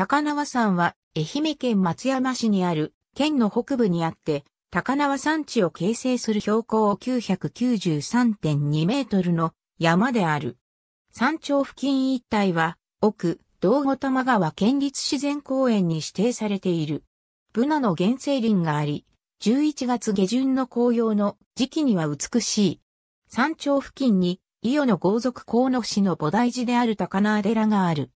高輪山は愛媛県松山市にある県の北部にあって、高輪山地を形成する標高993.2メートルの山である。山頂付近一帯は、奥、道後玉川県立自然公園に指定されている。ブナの原生林があり、11月下旬の紅葉の時期には美しい。山頂付近に、伊予の豪族河野氏の菩提寺である高輪寺がある。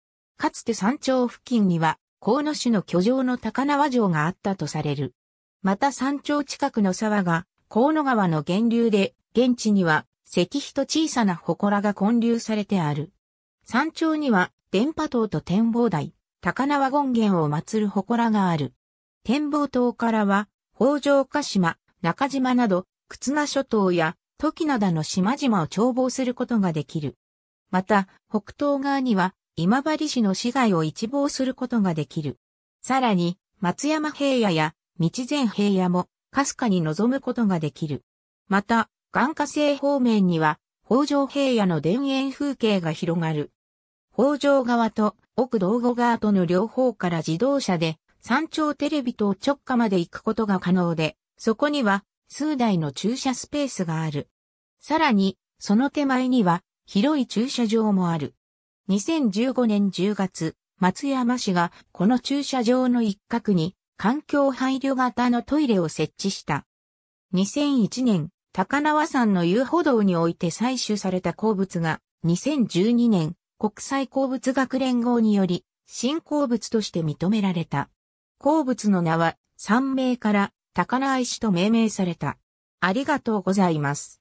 かつて山頂付近には、河野市の居城の高輪城があったとされる。また山頂近くの沢が、河野川の源流で、現地には、石碑と小さな祠が建立されてある。山頂には、電波塔と展望台、高輪権現を祀る祠がある。展望塔からは、北条鹿島、中島など、忽那諸島や、時灘の島々を眺望することができる。また、北東側には、今治市の市街を一望することができる。さらに、松山平野や道前平野も、かすかに望むことができる。また、眼下西方面には、北条平野の田園風景が広がる。北条側と奥道後側との両方から自動車で山頂テレビ塔直下まで行くことが可能で、そこには数台の駐車スペースがある。さらに、その手前には広い駐車場もある。2015年10月、松山市がこの駐車場の一角に環境配慮型のトイレを設置した。2001年、高輪山の遊歩道において採取された鉱物が2012年国際鉱物学連合により新鉱物として認められた。鉱物の名は3名から高輪石と命名された。ありがとうございます。